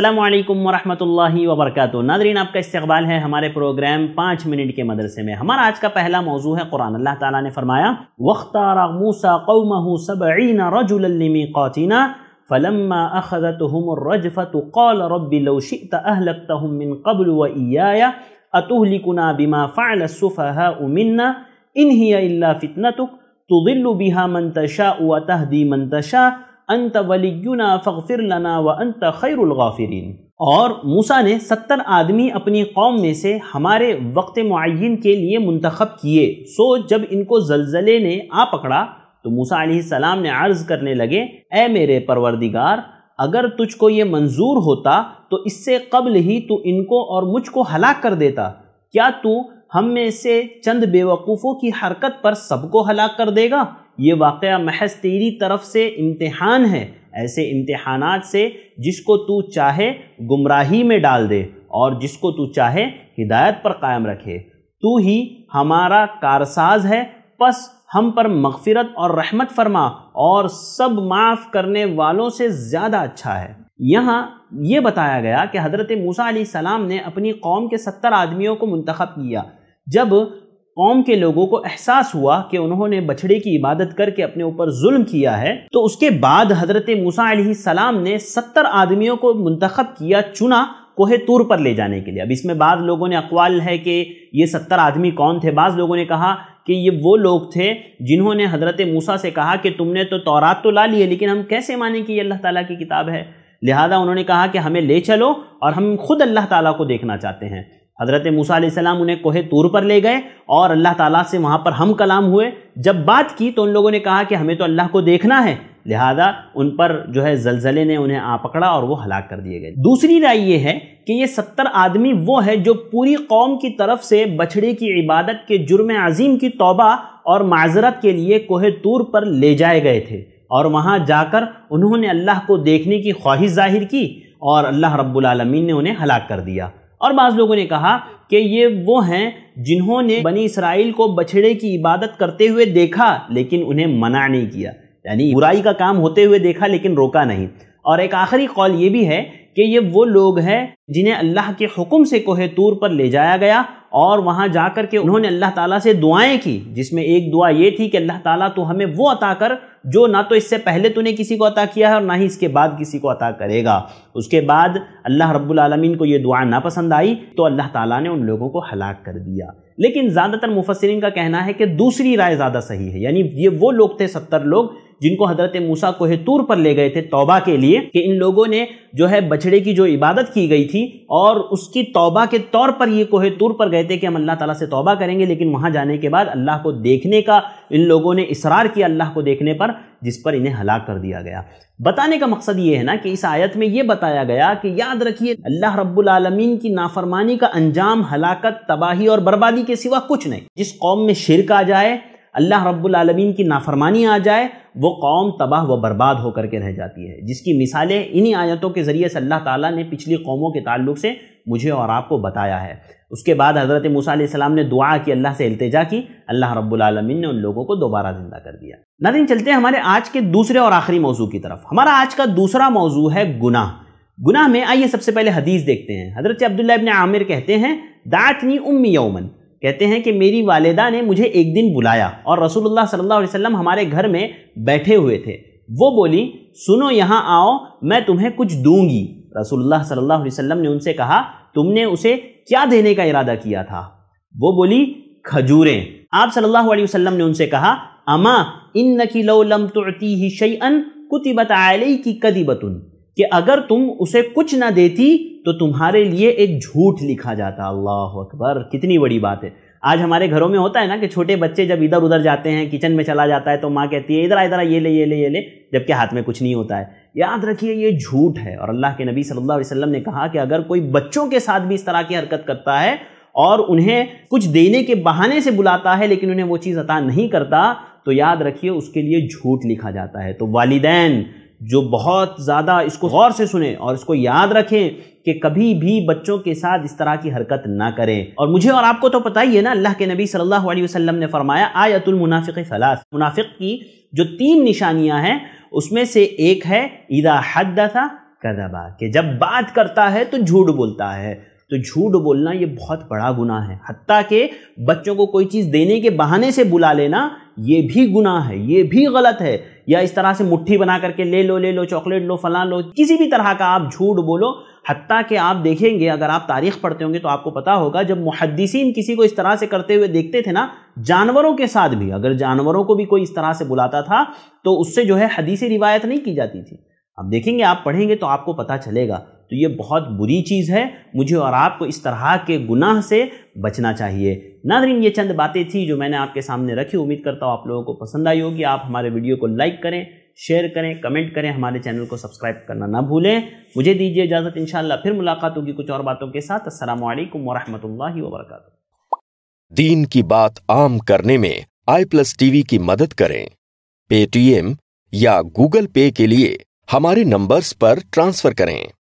अल्लाम वरहमल वबरक नादरीन आपका इस्तबाल है हमारे प्रोग्राम पाँच मिनट के मदरसे में हमारा आज का पहला मौजू है कुरान अल्लाह ताला ने फरमाया वख्तार मूसा कौमहू सबईना रजुलमी कौतिना फलम्मा अखदत रजफ़त कौल रबिलशित अहलकत मिन कबल वैया अतुहलिकुना बिमा फ़ाल सुफ़ह उमिन्ना इन्ही अल्ला फ़ितनतुक तुदिल्लु बिहा मंतशा व तहदी मंतशा अंत वलीना फ़िर लना व अंत खैरगाफरीन और मूसा ने सत्तर आदमी अपनी कौम में से हमारे वक्त मुन के लिए मंतखब किए सो जब इनको जलजले ने आ पकड़ा तो मूसा सलाम ने अर्ज़ करने लगे ए मेरे परवरदिगार अगर तुझको ये मंजूर होता तो इससे कबल ही तू इनको और मुझको हलाक कर देता क्या तू हम में से चंद बेवकूफ़ों की हरकत पर सबको हलाक कर देगा ये वाक़ महज तेरी तरफ से इम्तहान है ऐसे इम्तहान से जिसको तू चाहे गुमराही में डाल दे और जिसको तू चाहे हिदायत पर कायम रखे तू ही हमारा कारसाज है बस हम पर मगफिरत और रहमत फरमा और सब माफ़ करने वालों से ज़्यादा अच्छा है यहाँ ये बताया गया कि हज़रत मूसा सलाम ने अपनी कौम के सत्तर आदमियों को मंतखब किया जब कौम के लोगों को एहसास हुआ कि उन्होंने बछड़े की इबादत करके अपने ऊपर जुल्म किया है तो उसके बाद हजरत मूसा सलाम ने सत्तर आदमियों को मुंतखब किया चुना कोहे तूर पर ले जाने के लिए अब इसमें बाद लोगों ने अकवाल है कि ये सत्तर आदमी कौन थे बाज़ लोगों ने कहा कि ये वो लोग थे जिन्होंने हज़रत मूसा से कहा कि तुमने तो तौरात तो ला ली है लेकिन हम कैसे माने कि ये अल्लाह ताला की किताब है लिहाजा उन्होंने कहा कि हमें ले चलो और हम खुद अल्लाह ताला को देखना चाहते हैं हज़रत मूसा उन्हें कोहे तूर पर ले गए और अल्लाह ताला से वहाँ पर हम कलाम हुए जब बात की तो उन लोगों ने कहा कि हमें तो अल्लाह को देखना है लिहाजा उन पर जो है जलजले ने उन्हें आ पकड़ा और वो हलाक कर दिए गए दूसरी राय ये है कि ये सत्तर आदमी वो है जो पूरी कौम की तरफ से बछड़े की इबादत के जुर्म अजीम की तोबा और माजरत के लिए कोहे तूर पर ले जाए गए थे और वहाँ जाकर उन्होंने अल्लाह को देखने की ख्वाहिश जाहिर की और अल्लाह रब्बुल रबालमीन ने उन्हें हलाक कर दिया और बाज़ लोगों ने कहा कि ये वो हैं जिन्होंने बनी इसराइल को बछड़े की इबादत करते हुए देखा लेकिन उन्हें मना नहीं किया यानी बुराई का काम होते हुए देखा लेकिन रोका नहीं और एक आखिरी कौल ये भी है कि ये वो लोग हैं जिन्हें अल्लाह के हुक्म से कोहे तूर पर ले जाया गया और वहाँ जा कर के उन्होंने अल्लाह ताला से दुआएं की जिसमें एक दुआ ये थी कि अल्लाह ताला तो हमें वो अता कर जो ना तो इससे पहले तूने किसी को अता किया है और ना ही इसके बाद किसी को अता करेगा उसके बाद अल्लाह रब्बुल आलमीन को ये दुआ ना पसंद आई तो अल्लाह ताला ने उन लोगों को हलाक कर दिया लेकिन ज़्यादातर मुफसरिन का कहना है कि दूसरी राय ज़्यादा सही है यानी ये वो लोग थे सत्तर लोग जिनको हजरत मूसा कोह तूर पर ले गए थे तौबा के लिए कि इन लोगों ने जो है बछड़े की जो इबादत की गई थी और उसकी तौबा के तौर पर ये कोह तूर पर गए थे कि हम अल्लाह ताला से तौबा करेंगे लेकिन वहाँ जाने के बाद अल्लाह को देखने का इन लोगों ने इसरार किया अल्लाह को देखने पर जिस पर इन्हें हलाक कर दिया गया बताने का मकसद ये है ना कि इस आयत में ये बताया गया कि याद रखिए अल्लाह रब्बुल आलमीन की नाफरमानी का अंजाम हलाकत तबाही और बर्बादी के सिवा कुछ नहीं जिस कौम में शिरक आ जाए अल्लाह रब्बुलमीन की नाफरमानी आ जाए वो कौम तबाह व बर्बाद होकर के रह जाती है जिसकी मिसालें इन्हीं आयतों के ज़रिए से अल्लाह ताला ने पिछली कौमों के ताल्लुक से मुझे और आपको बताया है उसके बाद हज़रत मूसा ने दुआ की अल्लाह से अल्तजा की अल्लाह रब्लमिन ने उन लोगों को दोबारा ज़िंदा कर दिया नादिन चलते हैं हमारे आज के दूसरे और आखिरी मौजू की तरफ हमारा आज का दूसरा मौजू है गुनाह गुनाह में आइए सबसे पहले हदीस देखते हैं हज़रत अब्दुल्ला इबन आमिर कहते हैं दातनी उम्मी यौमन कहते हैं कि मेरी वालदा ने मुझे एक दिन बुलाया और रसूलुल्लाह सल्लल्लाहु अलैहि वसल्लम हमारे घर में बैठे हुए थे वो बोली सुनो यहाँ आओ मैं तुम्हें कुछ दूंगी रसूलुल्लाह सल्लल्लाहु अलैहि वसल्लम ने उनसे कहा तुमने उसे क्या देने का इरादा किया था वो बोली खजूरें आप सल्लल्लाहु अलैहि वसल्लम ने उनसे कहा अमा इन नकी लम तुती ही शई कुतिबत आलई की कदीबतुन कि अगर तुम उसे कुछ ना देती तो तुम्हारे लिए एक झूठ लिखा जाता अल्लाह अकबर कितनी बड़ी बात है आज हमारे घरों में होता है ना कि छोटे बच्चे जब इधर उधर जाते हैं किचन में चला जाता है तो माँ कहती है इधर इधर ये ले ये ले ये ले जबकि हाथ में कुछ नहीं होता है याद रखिए ये झूठ है और अल्लाह के नबी सल्लल्लाहु अलैहि वसल्लम ने कहा कि अगर कोई बच्चों के साथ भी इस तरह की हरकत करता है और उन्हें कुछ देने के बहाने से बुलाता है लेकिन उन्हें वो चीज़ अता नहीं करता तो याद रखिए उसके लिए झूठ लिखा जाता है तो वालदेन जो बहुत ज़्यादा इसको गौर से सुने और इसको याद रखें कि कभी भी बच्चों के साथ इस तरह की हरकत ना करें और मुझे और आपको तो पता ही है ना अल्लाह के नबी सल्लल्लाहु अलैहि वसल्लम ने फरमाया आयतुल मुनाफिक फलास मुनाफिक की जो तीन निशानियां हैं उसमें से एक है ईदा हद था कदबा कि जब बात करता है तो झूठ बोलता है तो झूठ बोलना ये बहुत बड़ा गुना है हती के बच्चों को कोई चीज़ देने के बहाने से बुला लेना ये भी गुनाह है ये भी गलत है या इस तरह से मुट्ठी बना करके ले लो ले लो चॉकलेट लो फलां लो किसी भी तरह का आप झूठ बोलो हती कि आप देखेंगे अगर आप तारीख पढ़ते होंगे तो आपको पता होगा जब मुहदसिन किसी को इस तरह से करते हुए देखते थे ना जानवरों के साथ भी अगर जानवरों को भी कोई इस तरह से बुलाता था तो उससे जो है हदीसी रिवायत नहीं की जाती थी अब देखेंगे आप पढ़ेंगे तो आपको पता चलेगा तो ये बहुत बुरी चीज़ है मुझे और आपको इस तरह के गुनाह से बचना चाहिए नादरीन ये चंद बातें थी जो मैंने आपके सामने रखी उम्मीद करता हूँ आप लोगों को पसंद आई होगी आप हमारे वीडियो को लाइक करें शेयर करें कमेंट करें हमारे चैनल को सब्सक्राइब करना ना भूलें मुझे दीजिए इजाज़त इन फिर मुलाकात होगी कुछ और बातों के साथ असल वरहमल वर्क दीन की बात आम करने में आई प्लस टीवी की मदद करें पेटीएम या गूगल पे के लिए हमारे नंबर्स पर ट्रांसफर करें